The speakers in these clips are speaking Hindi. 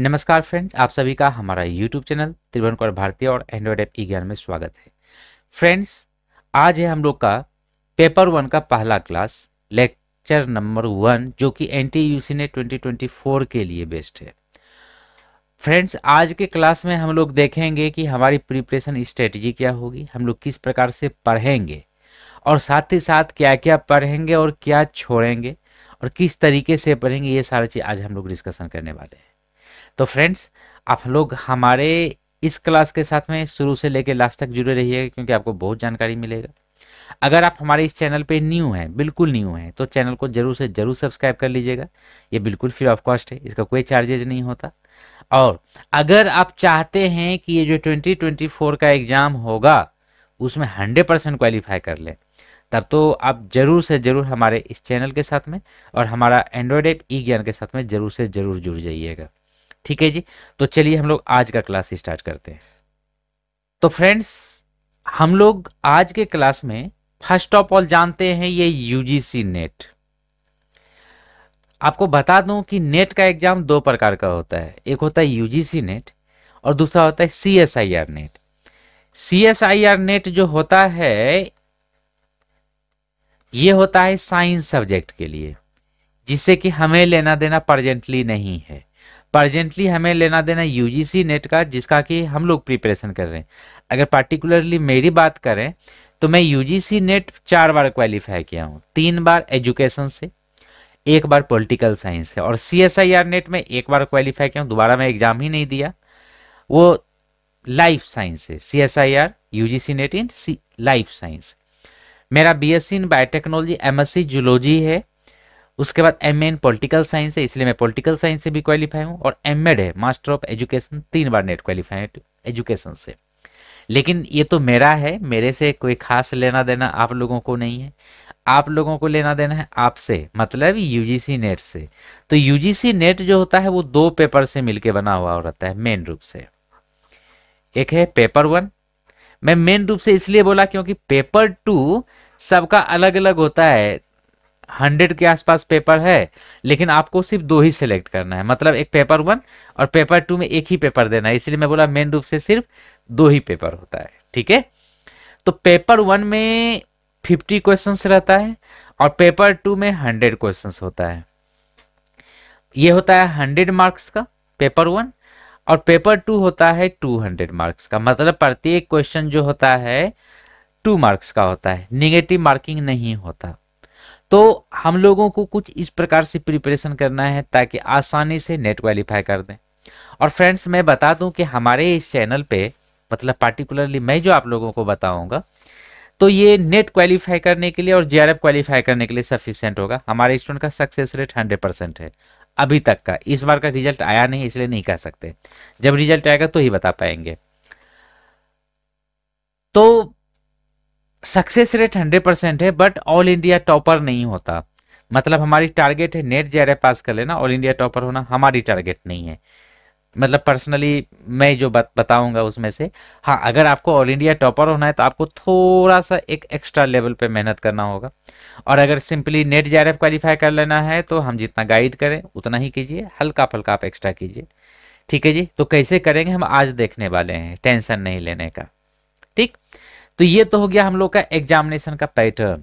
नमस्कार फ्रेंड्स आप सभी का हमारा यूट्यूब चैनल त्रिभुवन कुमार भारतीय और एंड्रॉयड ऐप ई ज्ञान में स्वागत है फ्रेंड्स आज है हम लोग का पेपर वन का पहला क्लास लेक्चर नंबर वन जो कि एन टी यू सी ने ट्वेंटी ट्वेंटी फोर के लिए बेस्ट है फ्रेंड्स आज के क्लास में हम लोग देखेंगे कि हमारी प्रिपरेशन स्ट्रेटजी क्या होगी हम लोग किस प्रकार से पढ़ेंगे और साथ ही साथ क्या क्या पढ़ेंगे और क्या छोड़ेंगे और किस तरीके से पढ़ेंगे ये सारी चीज़ आज हम लोग डिस्कशन करने वाले हैं तो फ्रेंड्स आप लोग हमारे इस क्लास के साथ में शुरू से लेकर लास्ट तक जुड़े रहिएगा क्योंकि आपको बहुत जानकारी मिलेगा अगर आप हमारे इस चैनल पे न्यू हैं बिल्कुल न्यू हैं तो चैनल को जरूर से जरूर सब्सक्राइब कर लीजिएगा ये बिल्कुल फ्री ऑफ कॉस्ट है इसका कोई चार्जेज नहीं होता और अगर आप चाहते हैं कि ये जो 2024 का एग्ज़ाम होगा उसमें 100 परसेंट क्वालिफाई कर लें तब तो आप जरूर से ज़रूर हमारे इस चैनल के साथ में और हमारा एंड्रॉयड ऐप ई ज्ञान के साथ में ज़रूर से ज़रूर जुड़ जाइएगा ठीक है जी तो चलिए हम लोग आज का क्लास स्टार्ट करते हैं तो फ्रेंड्स हम लोग आज के क्लास में फर्स्ट ऑफ ऑल जानते हैं ये यूजीसी नेट आपको बता दूं कि नेट का एग्जाम दो प्रकार का होता है एक होता है यूजीसी नेट और दूसरा होता है C S I R NET C S I R NET जो होता है ये होता है साइंस सब्जेक्ट के लिए जिससे कि हमें लेना देना प्रजेंटली नहीं है प्रजेंटली हमें लेना देना यूजीसी नेट का जिसका कि हम लोग प्रिपरेशन कर रहे हैं अगर पार्टिकुलरली मेरी बात करें तो मैं यूजीसी नेट चार बार क्वालिफाई किया हूँ तीन बार एजुकेशन से एक बार पॉलिटिकल साइंस से और C S I R NET में एक बार क्वालिफाई किया हूँ दोबारा मैं एग्जाम ही नहीं दिया वो लाइफ साइंस से C S I R U G C NET in C life science मेरा B S C in biotechnology M S C zoology है उसके बाद एम एन पॉलिटिकल साइंस है इसलिए मैं पॉलिटिकल साइंस से भी क्वालिफाई हूँ और एम एड है मास्टर ऑफ एजुकेशन तीन बार नेट क्वालिफाइड एजुकेशन से लेकिन ये तो मेरा है मेरे से कोई खास लेना देना आप लोगों को नहीं है आप लोगों को लेना देना है आपसे मतलब यूजीसी नेट से तो यूजीसी नेट जो होता है वो दो पेपर से मिलके बना हुआ रहता है मेन रूप से एक है पेपर वन मैं मेन रूप से इसलिए बोला क्योंकि पेपर टू सबका अलग अलग होता है हंड्रेड के आसपास पेपर है लेकिन आपको सिर्फ दो ही सिलेक्ट करना है मतलब एक पेपर वन और पेपर टू में एक ही पेपर देना है इसलिए मैं बोला मेन रूप से सिर्फ दो ही पेपर होता है ठीक है तो पेपर वन में फिफ्टी क्वेश्चन रहता है और पेपर टू में हंड्रेड क्वेश्चन होता है ये होता है हंड्रेड मार्क्स का पेपर वन और पेपर टू होता है टू हंड्रेड मार्क्स का मतलब प्रत्येक क्वेश्चन जो होता है टू मार्क्स का होता है निगेटिव मार्किंग नहीं होता तो हम लोगों को कुछ इस प्रकार से प्रिपरेशन करना है ताकि आसानी से नेट क्वालिफाई कर दें और फ्रेंड्स मैं बता दूं कि हमारे इस चैनल पे मतलब पार्टिकुलरली मैं जो आप लोगों को बताऊंगा तो ये नेट क्वालिफाई करने के लिए और जे क्वालिफाई करने के लिए सफिशियंट होगा हमारे स्टूडेंट का सक्सेस रेट हंड्रेड परसेंट है अभी तक का इस बार का रिजल्ट आया नहीं इसलिए नहीं कह सकते जब रिजल्ट आएगा तो ही बता पाएंगे तो सक्सेस रेट हंड्रेड परसेंट है बट ऑल इंडिया टॉपर नहीं होता मतलब हमारी टारगेट है नेट जे पास कर लेना ऑल इंडिया टॉपर होना हमारी टारगेट नहीं है मतलब पर्सनली मैं जो बत, बताऊंगा उसमें से हाँ अगर आपको ऑल इंडिया टॉपर होना है तो आपको थोड़ा सा एक एक्स्ट्रा लेवल पे मेहनत करना होगा और अगर सिंपली नेट जे क्वालिफाई कर लेना है तो हम जितना गाइड करें उतना ही कीजिए हल्का फुल्का आप एक्स्ट्रा कीजिए ठीक है जी तो कैसे करेंगे हम आज देखने वाले हैं टेंशन नहीं लेने का ठीक तो ये तो हो गया हम लोग का एग्जामिनेशन का पैटर्न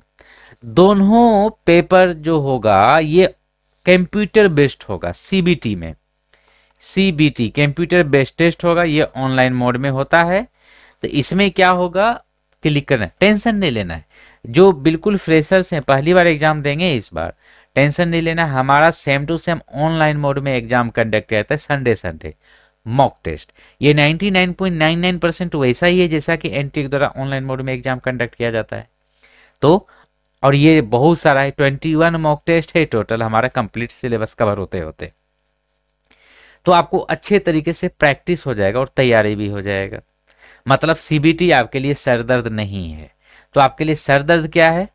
दोनों पेपर जो होगा ये कंप्यूटर बेस्ड होगा सीबीटी में सीबीटी कंप्यूटर बेस्ड टेस्ट होगा ये ऑनलाइन मोड में होता है तो इसमें क्या होगा क्लिक करना टेंशन नहीं लेना है जो बिल्कुल फ्रेशर्स हैं पहली बार एग्जाम देंगे इस बार टेंशन नहीं लेना हमारा same to same online mode में एग्जाम कंडक्ट रहता है संडे संडे मॉक टेस्ट ये 99.99 परसेंट वैसा ही है जैसा कि एन द्वारा ऑनलाइन मोड में एग्जाम कंडक्ट किया जाता है तो और ये बहुत सारा है 21 मॉक टेस्ट है टोटल हमारा कंप्लीट सिलेबस कवर होते होते तो आपको अच्छे तरीके से प्रैक्टिस हो जाएगा और तैयारी भी हो जाएगा मतलब सीबीटी आपके लिए सरदर्द नहीं है तो आपके लिए सरदर्द क्या है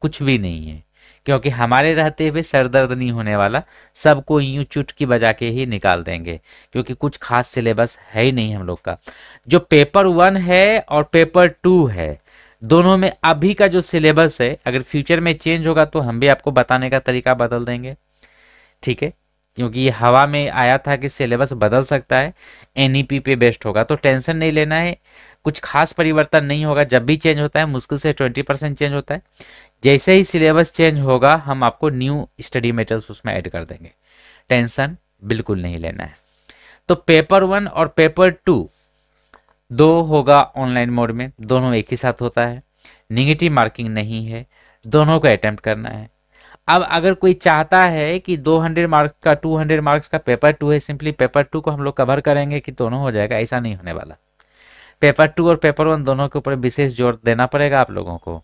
कुछ भी नहीं है क्योंकि हमारे रहते हुए सर दर्द नहीं होने वाला सबको यूं चुटकी बजा के ही निकाल देंगे क्योंकि कुछ खास सिलेबस है ही नहीं हम लोग का जो पेपर वन है और पेपर टू है दोनों में अभी का जो सिलेबस है अगर फ्यूचर में चेंज होगा तो हम भी आपको बताने का तरीका बदल देंगे ठीक है क्योंकि ये हवा में आया था कि सिलेबस बदल सकता है एनईपी पे बेस्ट होगा तो टेंशन नहीं लेना है कुछ खास परिवर्तन नहीं होगा जब भी चेंज होता है मुश्किल से ट्वेंटी परसेंट चेंज होता है जैसे ही सिलेबस चेंज होगा हम आपको न्यू स्टडी मेटेरियल्स उसमें ऐड कर देंगे टेंशन बिल्कुल नहीं लेना है तो पेपर वन और पेपर टू दो होगा ऑनलाइन मोड में दोनों एक ही साथ होता है निगेटिव मार्किंग नहीं है दोनों को अटैम्प्ट करना है अब अगर कोई चाहता है कि 200 मार्क्स का 200 मार्क्स का पेपर टू है सिंपली पेपर टू को हम लोग कवर करेंगे कि दोनों हो जाएगा ऐसा नहीं होने वाला पेपर टू और पेपर वन दोनों के ऊपर विशेष जोर देना पड़ेगा आप लोगों को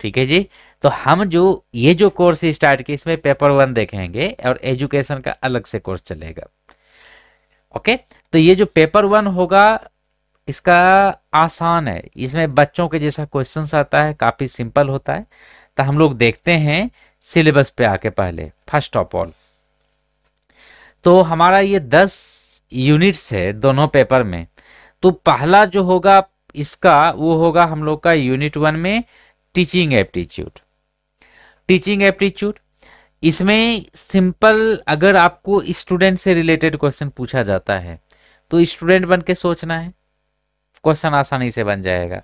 ठीक है जी तो हम जो ये जो कोर्स स्टार्ट किए इसमें पेपर वन देखेंगे और एजुकेशन का अलग से कोर्स चलेगा ओके तो ये जो पेपर वन होगा इसका आसान है इसमें बच्चों के जैसा क्वेश्चन आता है काफ़ी सिंपल होता है तो हम लोग देखते हैं सिलेबस पे आके पहले फर्स्ट ऑफ ऑल तो हमारा ये दस यूनिट्स है दोनों पेपर में तो पहला जो होगा इसका वो होगा हम लोग का यूनिट वन में टीचिंग एप्टीट्यूड टीचिंग एप्टीट्यूड इसमें सिंपल अगर आपको स्टूडेंट से रिलेटेड क्वेश्चन पूछा जाता है तो स्टूडेंट बन के सोचना है क्वेश्चन आसानी से बन जाएगा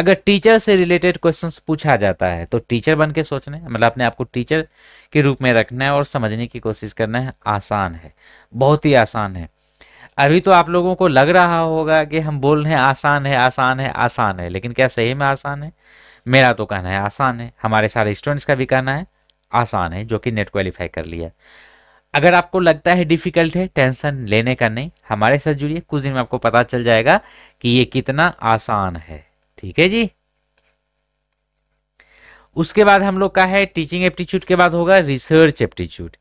अगर टीचर से रिलेटेड क्वेश्चन पूछा जाता है तो टीचर बन के सोचना है मतलब अपने आपको टीचर के रूप में रखना है और समझने की कोशिश करना है आसान है बहुत ही आसान है अभी तो आप लोगों को लग रहा होगा कि हम बोल रहे हैं आसान है आसान है आसान है लेकिन क्या सही में आसान है मेरा तो कहना है आसान है हमारे सारे स्टूडेंट्स का भी कहना है आसान है जो कि नेट क्वालिफाई कर लिया अगर आपको लगता है डिफ़िकल्ट है टेंशन लेने का नहीं हमारे साथ जुड़िए कुछ दिन में आपको पता चल जाएगा कि ये कितना आसान है ठीक है जी उसके बाद हम लोग का है टीचिंग एप्टीट्यूड के बाद होगा रिसर्च एप्टीट्यूड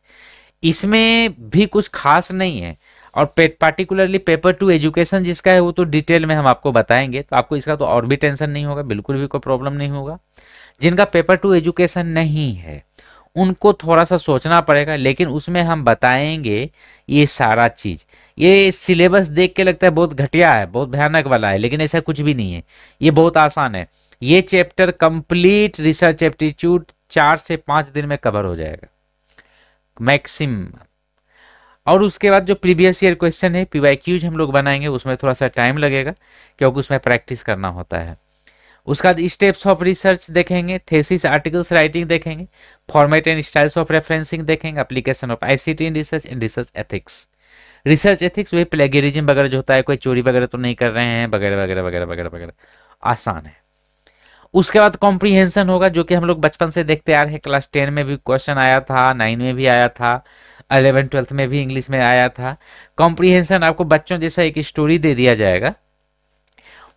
इसमें भी कुछ खास नहीं है और पार्टिकुलरली पेपर टू एजुकेशन जिसका है वो तो डिटेल में हम आपको बताएंगे तो आपको इसका तो और भी टेंशन नहीं होगा बिल्कुल भी कोई प्रॉब्लम नहीं होगा जिनका पेपर टू एजुकेशन नहीं है उनको थोड़ा सा सोचना पड़ेगा लेकिन उसमें हम बताएंगे ये सारा चीज़ ये सिलेबस देख के लगता है बहुत घटिया है बहुत भयानक वाला है लेकिन ऐसा कुछ भी नहीं है ये बहुत आसान है ये चैप्टर कंप्लीट रिसर्च एप्टीट्यूड चार से पाँच दिन में कवर हो जाएगा मैक्सिमम और उसके बाद जो प्रीवियस ईयर क्वेश्चन है पीवाईक्यूज हम लोग बनाएंगे उसमें थोड़ा सा टाइम लगेगा क्योंकि उसमें प्रैक्टिस करना होता है उसके बाद स्टेप्स ऑफ रिसर्च देखेंगे थेसिस आर्टिकल्स राइटिंग देखेंगे format and styles of referencing देखेंगे application of ICT in research and research ethics research ethics वही प्लेगेरिज्म वगैरह जो होता है कोई चोरी वगैरह तो नहीं कर रहे हैं वगैरह वगैरह वगैरह वगैरह वगैरह आसान है उसके बाद कॉम्प्रीहेंशन होगा जो कि हम लोग बचपन से देखते आ रहे हैं क्लास टेन में भी क्वेश्चन आया था नाइन में भी आया था अलेवन ट्वेल्थ में भी इंग्लिश में आया था कॉम्प्रीहेंशन आपको बच्चों जैसा एक स्टोरी दे दिया जाएगा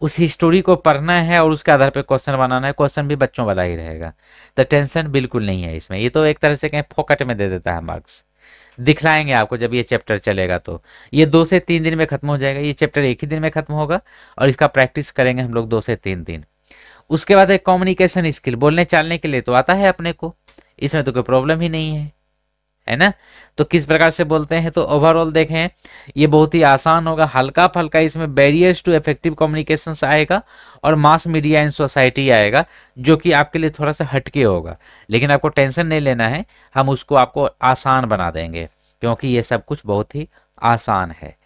उस हिस्टोरी को पढ़ना है और उसके आधार पर क्वेश्चन बनाना है क्वेश्चन भी बच्चों वाला ही रहेगा तो टेंशन बिल्कुल नहीं है इसमें ये तो एक तरह से कहें फोकट में दे देता है मार्क्स दिखलाएंगे आपको जब ये चैप्टर चलेगा तो ये दो से तीन दिन में खत्म हो जाएगा ये चैप्टर एक ही दिन में खत्म होगा और इसका प्रैक्टिस करेंगे हम लोग दो से तीन दिन उसके बाद एक कम्युनिकेशन स्किल बोलने चालने के लिए तो आता है अपने को इसमें तो कोई प्रॉब्लम ही नहीं है है ना तो किस प्रकार से बोलते हैं तो ओवरऑल देखें ये बहुत ही आसान होगा हल्का फल्का इसमें बैरियर्स टू इफेक्टिव कम्युनिकेशन आएगा और मास मीडिया इन सोसाइटी आएगा जो कि आपके लिए थोड़ा सा हटके होगा लेकिन आपको टेंशन नहीं लेना है हम उसको आपको आसान बना देंगे क्योंकि ये सब कुछ बहुत ही आसान है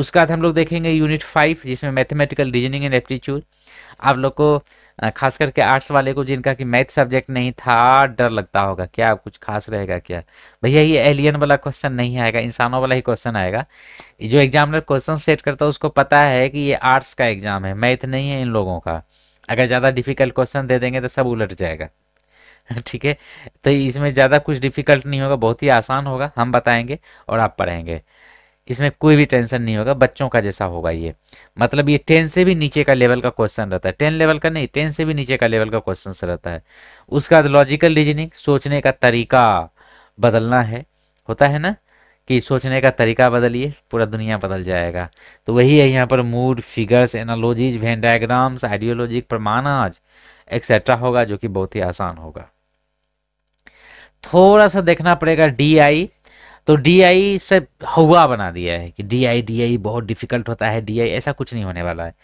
उसके बाद हम लोग देखेंगे यूनिट फाइव जिसमें मैथमेटिकल रीजनिंग एंड एप्टीट्यूड आप लोग को खास करके आर्ट्स वाले को जिनका कि मैथ सब्जेक्ट नहीं था डर लगता होगा क्या कुछ खास रहेगा क्या भैया ये एलियन वाला क्वेश्चन नहीं आएगा इंसानों वाला ही क्वेश्चन आएगा जो एग्जामिनर क्वेश्चन सेट करता है उसको पता है कि ये आर्ट्स का एग्जाम है मैथ नहीं है इन लोगों का अगर ज़्यादा डिफिकल्ट क्वेश्चन दे देंगे तो सब उलट जाएगा ठीक है तो इसमें ज़्यादा कुछ डिफिकल्ट नहीं होगा बहुत ही आसान होगा हम बताएंगे और आप पढ़ेंगे इसमें कोई भी टेंशन नहीं होगा बच्चों का जैसा होगा ये मतलब ये टेन से भी नीचे का लेवल का क्वेश्चन रहता है टेन लेवल का नहीं टेन से भी नीचे का लेवल का क्वेश्चन रहता है उसका लॉजिकल तो रीजनिंग सोचने का तरीका बदलना है होता है ना कि सोचने का तरीका बदलिए पूरा दुनिया बदल जाएगा तो वही है यहाँ पर mood figures analogies Venn diagrams आइडियोलॉजिक प्रमाणाज एक्सेट्रा होगा जो कि बहुत ही आसान होगा थोड़ा सा देखना पड़ेगा डी आई तो डी से हवा बना दिया है कि डी आई डी आई बहुत डिफिकल्ट होता है डी आई ऐसा कुछ नहीं होने वाला है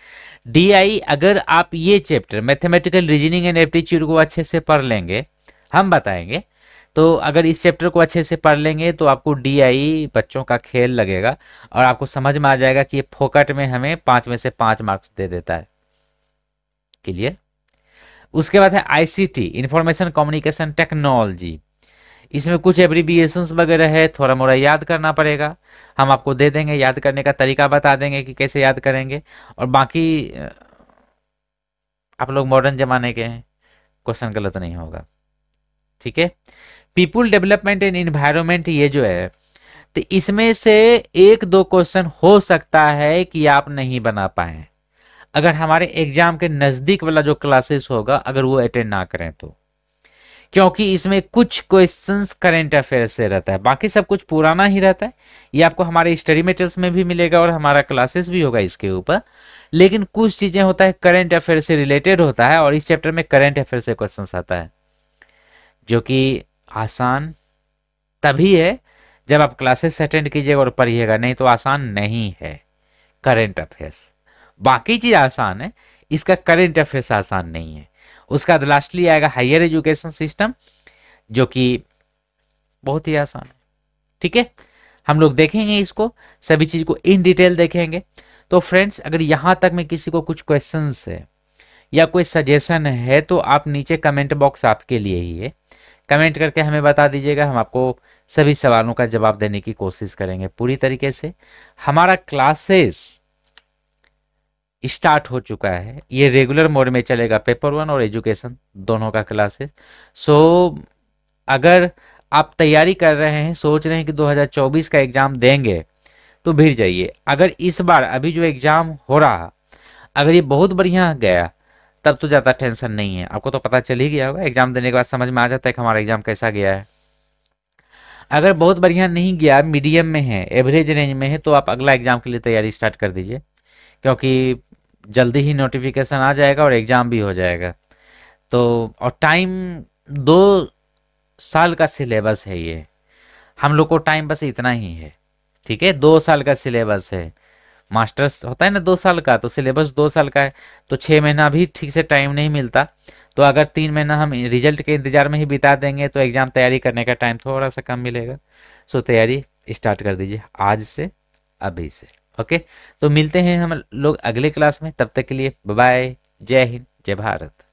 डी आई अगर आप ये chapter mathematical reasoning and aptitude को अच्छे से पढ़ लेंगे हम बताएंगे तो अगर इस चैप्टर को अच्छे से पढ़ लेंगे तो आपको डी बच्चों का खेल लगेगा और आपको समझ में आ जाएगा कि ये फोकट में हमें पाँच में से पाँच मार्क्स दे देता है क्लियर उसके बाद है आईसीटी इंफॉर्मेशन कम्युनिकेशन टेक्नोलॉजी इसमें कुछ एब्रीबिएशंस वगैरह है थोड़ा मोड़ा याद करना पड़ेगा हम आपको दे देंगे याद करने का तरीका बता देंगे कि कैसे याद करेंगे और बाकी आप लोग मॉडर्न जमाने के हैं क्वेश्चन गलत नहीं होगा ठीक है पीपुल डेवलपमेंट एंड इन्वायरमेंट ये जो है तो इसमें से एक दो क्वेश्चन हो सकता है कि आप नहीं बना पाए अगर हमारे एग्जाम के नज़दीक वाला जो क्लासेस होगा अगर वो अटेंड ना करें तो क्योंकि इसमें कुछ क्वेश्चंस करेंट अफेयर से रहता है बाकी सब कुछ पुराना ही रहता है ये आपको हमारे स्टडी मेटेरियल्स में भी मिलेगा और हमारा क्लासेस भी होगा इसके ऊपर लेकिन कुछ चीज़ें होता है करेंट अफेयर से रिलेटेड होता है और इस चैप्टर में करेंट अफेयर से क्वेश्चन आता है जो कि आसान तभी है जब आप क्लासेस अटेंड कीजिएगा और पढ़िएगा नहीं तो आसान नहीं है करेंट अफेयर्स बाकी चीज़ आसान है इसका करंट अफेयर्स आसान नहीं है उसके बाद लास्टली आएगा हायर एजुकेशन सिस्टम जो कि बहुत ही आसान है ठीक है हम लोग देखेंगे इसको सभी चीज़ को इन डिटेल देखेंगे तो फ्रेंड्स अगर यहाँ तक में किसी को कुछ क्वेश्चन है या कोई सजेशन है तो आप नीचे कमेंट बॉक्स आपके लिए ही है कमेंट करके हमें बता दीजिएगा हम आपको सभी सवालों का जवाब देने की कोशिश करेंगे पूरी तरीके से हमारा क्लासेस स्टार्ट हो चुका है ये रेगुलर मोड में चलेगा पेपर वन और एजुकेशन दोनों का क्लासेस सो so, अगर आप तैयारी कर रहे हैं सोच रहे हैं कि 2024 का एग्ज़ाम देंगे तो भिड़ जाइए अगर इस बार अभी जो एग्ज़ाम हो रहा अगर ये बहुत बढ़िया गया तब तो ज़्यादा टेंशन नहीं है आपको तो पता चल ही गया होगा एग्ज़ाम देने के बाद समझ में आ जाता है कि हमारा एग्ज़ाम कैसा गया है अगर बहुत बढ़िया नहीं गया मीडियम में है एवरेज रेंज में है तो आप अगला एग्ज़ाम के लिए तैयारी स्टार्ट कर दीजिए क्योंकि जल्दी ही नोटिफिकेशन आ जाएगा और एग्ज़ाम भी हो जाएगा तो और टाइम दो साल का सिलेबस है ये हम लोग को टाइम बस इतना ही है ठीक है दो साल का सिलेबस है मास्टर्स होता है ना दो साल का तो सिलेबस दो साल का है तो छः महीना भी ठीक से टाइम नहीं मिलता तो अगर तीन महीना हम रिजल्ट के इंतज़ार में ही बिता देंगे तो एग्ज़ाम तैयारी करने का टाइम थोड़ा सा कम मिलेगा सो तैयारी स्टार्ट कर दीजिए आज से अभी से ओके तो मिलते हैं हम लोग अगले क्लास में तब तक के लिए बाय जय हिंद जय भारत